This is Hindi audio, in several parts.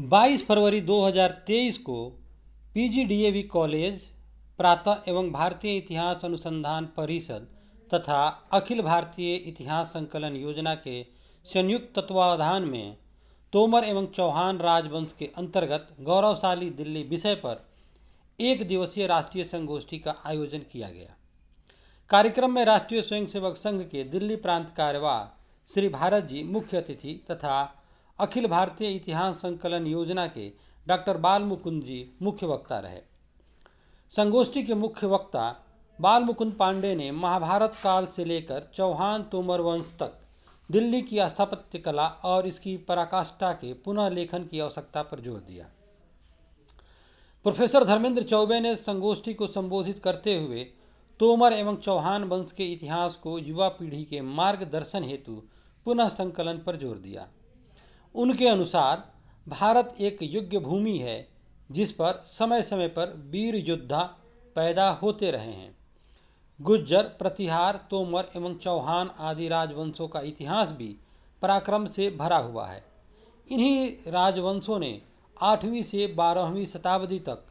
22 फरवरी 2023 को पीजीडीएवी कॉलेज प्रातः एवं भारतीय इतिहास अनुसंधान परिषद तथा अखिल भारतीय इतिहास संकलन योजना के संयुक्त तत्वावधान में तोमर एवं चौहान राजवंश के अंतर्गत गौरवशाली दिल्ली विषय पर एक दिवसीय राष्ट्रीय संगोष्ठी का आयोजन किया गया कार्यक्रम में राष्ट्रीय स्वयंसेवक संघ के दिल्ली प्रांत कार्यवाह श्री भारत जी मुख्य अतिथि तथा अखिल भारतीय इतिहास संकलन योजना के डॉक्टर बाल मुकुंद जी मुख्य वक्ता रहे संगोष्ठी के मुख्य वक्ता बाल मुकुंद पांडे ने महाभारत काल से लेकर चौहान तोमर वंश तक दिल्ली की स्थापत्य कला और इसकी पराकाष्ठा के पुनः लेखन की आवश्यकता पर जोर दिया प्रोफेसर धर्मेंद्र चौबे ने संगोष्ठी को संबोधित करते हुए तोमर एवं चौहान वंश के इतिहास को युवा पीढ़ी के मार्गदर्शन हेतु पुनः संकलन पर जोर दिया उनके अनुसार भारत एक योग्य भूमि है जिस पर समय समय पर वीर योद्धा पैदा होते रहे हैं गुज्जर प्रतिहार तोमर एवं चौहान आदि राजवंशों का इतिहास भी पराक्रम से भरा हुआ है इन्हीं राजवंशों ने आठवीं से बारहवीं शताब्दी तक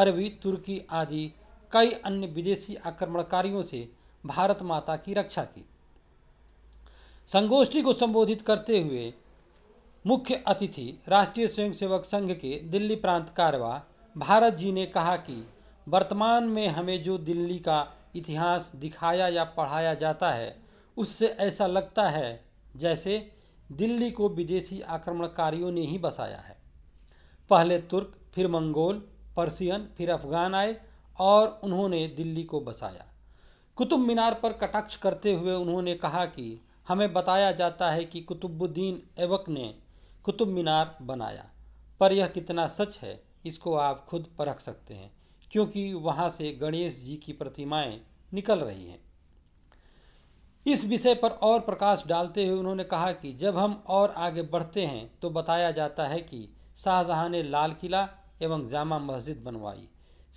अरबी तुर्की आदि कई अन्य विदेशी आक्रमणकारियों से भारत माता की रक्षा की संगोष्ठी को संबोधित करते हुए मुख्य अतिथि राष्ट्रीय स्वयंसेवक संघ के दिल्ली प्रांत कारवा भारत जी ने कहा कि वर्तमान में हमें जो दिल्ली का इतिहास दिखाया या पढ़ाया जाता है उससे ऐसा लगता है जैसे दिल्ली को विदेशी आक्रमणकारियों ने ही बसाया है पहले तुर्क फिर मंगोल पर्सियन फिर अफगान आए और उन्होंने दिल्ली को बसाया कुतुब मीनार पर कटाक्ष करते हुए उन्होंने कहा कि हमें बताया जाता है कि कुतुबुद्दीन ऐबक ने कुतुब मीनार बनाया पर यह कितना सच है इसको आप खुद परख सकते हैं क्योंकि वहाँ से गणेश जी की प्रतिमाएं निकल रही हैं इस विषय पर और प्रकाश डालते हुए उन्होंने कहा कि जब हम और आगे बढ़ते हैं तो बताया जाता है कि शाहजहाँ ने लाल किला एवं जामा मस्जिद बनवाई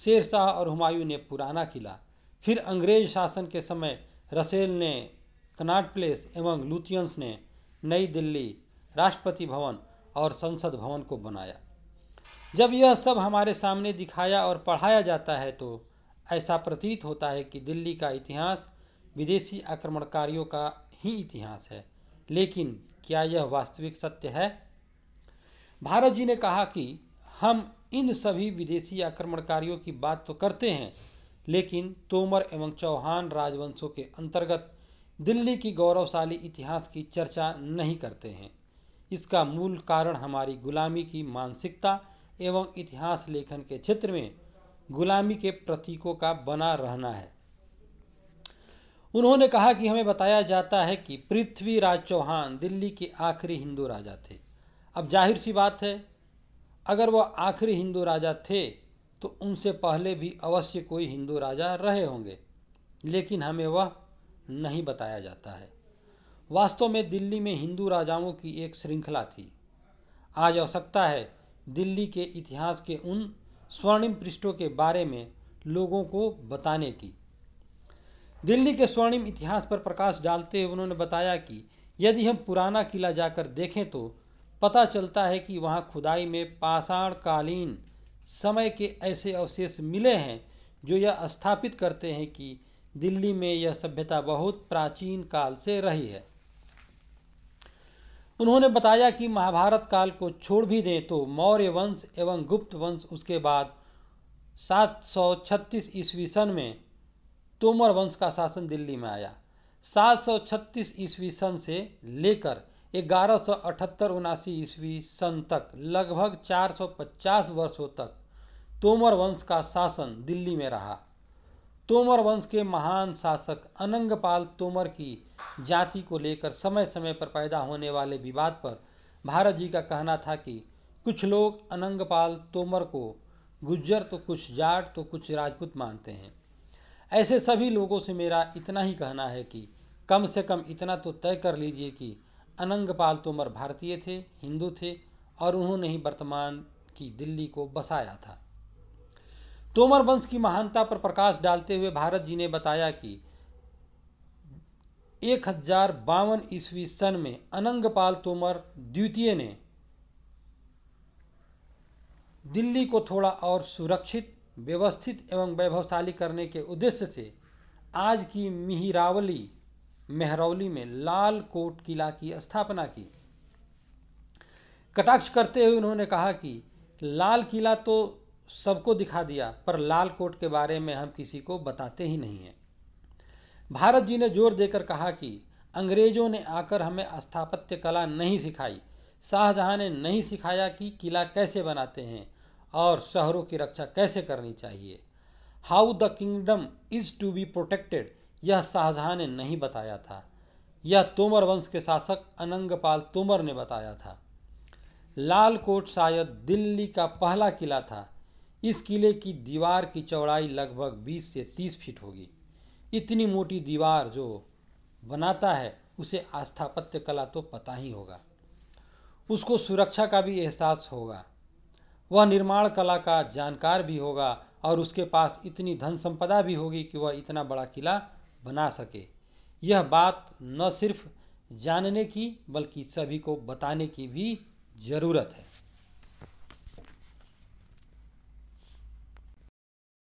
शेर शाह और हुमायूं ने पुराना किला फिर अंग्रेज शासन के समय रसेल ने कनाट प्लेस एवं लुथियंस ने नई दिल्ली राष्ट्रपति भवन और संसद भवन को बनाया जब यह सब हमारे सामने दिखाया और पढ़ाया जाता है तो ऐसा प्रतीत होता है कि दिल्ली का इतिहास विदेशी आक्रमणकारियों का ही इतिहास है लेकिन क्या यह वास्तविक सत्य है भारत जी ने कहा कि हम इन सभी विदेशी आक्रमणकारियों की बात तो करते हैं लेकिन तोमर एवं चौहान राजवंशों के अंतर्गत दिल्ली की गौरवशाली इतिहास की चर्चा नहीं करते हैं इसका मूल कारण हमारी गुलामी की मानसिकता एवं इतिहास लेखन के क्षेत्र में गुलामी के प्रतीकों का बना रहना है उन्होंने कहा कि हमें बताया जाता है कि पृथ्वीराज चौहान दिल्ली के आखिरी हिंदू राजा थे अब जाहिर सी बात है अगर वह आखिरी हिंदू राजा थे तो उनसे पहले भी अवश्य कोई हिंदू राजा रहे होंगे लेकिन हमें वह नहीं बताया जाता है वास्तव में दिल्ली में हिंदू राजाओं की एक श्रृंखला थी आज आवश्यकता है दिल्ली के इतिहास के उन स्वर्णिम पृष्ठों के बारे में लोगों को बताने की दिल्ली के स्वर्णिम इतिहास पर प्रकाश डालते हुए उन्होंने बताया कि यदि हम पुराना किला जाकर देखें तो पता चलता है कि वहाँ खुदाई में पाषाणकालीन समय के ऐसे अवशेष मिले हैं जो यह स्थापित करते हैं कि दिल्ली में यह सभ्यता बहुत प्राचीन काल से रही है उन्होंने बताया कि महाभारत काल को छोड़ भी दें तो मौर्य वंश एवं गुप्त वंश उसके बाद 736 ईस्वी सन में तोमर वंश का शासन दिल्ली में आया 736 ईस्वी सन से लेकर ग्यारह सौ अठहत्तर उनासी ईस्वी सन तक लगभग 450 वर्षों तक तोमर वंश का शासन दिल्ली में रहा तोमर वंश के महान शासक अनंगपाल तोमर की जाति को लेकर समय समय पर पैदा होने वाले विवाद पर भारत जी का कहना था कि कुछ लोग अनंगपाल तोमर को गुज्जर तो कुछ जाट तो कुछ राजपूत मानते हैं ऐसे सभी लोगों से मेरा इतना ही कहना है कि कम से कम इतना तो तय कर लीजिए कि अनंगपाल तोमर भारतीय थे हिंदू थे और उन्होंने ही वर्तमान की दिल्ली को बसाया था तोमर वंश की महानता पर प्रकाश डालते हुए भारत जी ने बताया कि एक हजार बावन ईस्वी सन में अनंगपाल तोमर द्वितीय ने दिल्ली को थोड़ा और सुरक्षित व्यवस्थित एवं वैभवशाली करने के उद्देश्य से आज की मिहिरावली मेहरौली में लाल कोट किला की स्थापना की कटाक्ष करते हुए उन्होंने कहा कि लाल किला तो सबको दिखा दिया पर लाल कोट के बारे में हम किसी को बताते ही नहीं हैं भारत जी ने जोर देकर कहा कि अंग्रेज़ों ने आकर हमें स्थापत्य कला नहीं सिखाई शाहजहाँ ने नहीं सिखाया कि किला कैसे बनाते हैं और शहरों की रक्षा कैसे करनी चाहिए how the kingdom is to be protected यह शाहजहाँ ने नहीं बताया था यह तोमर वंश के शासक अनंगपाल तोमर ने बताया था लाल कोट शायद दिल्ली का पहला किला था इस किले की दीवार की चौड़ाई लगभग 20 से 30 फीट होगी इतनी मोटी दीवार जो बनाता है उसे आस्थापत्य कला तो पता ही होगा उसको सुरक्षा का भी एहसास होगा वह निर्माण कला का जानकार भी होगा और उसके पास इतनी धन संपदा भी होगी कि वह इतना बड़ा किला बना सके यह बात न सिर्फ जानने की बल्कि सभी को बताने की भी ज़रूरत है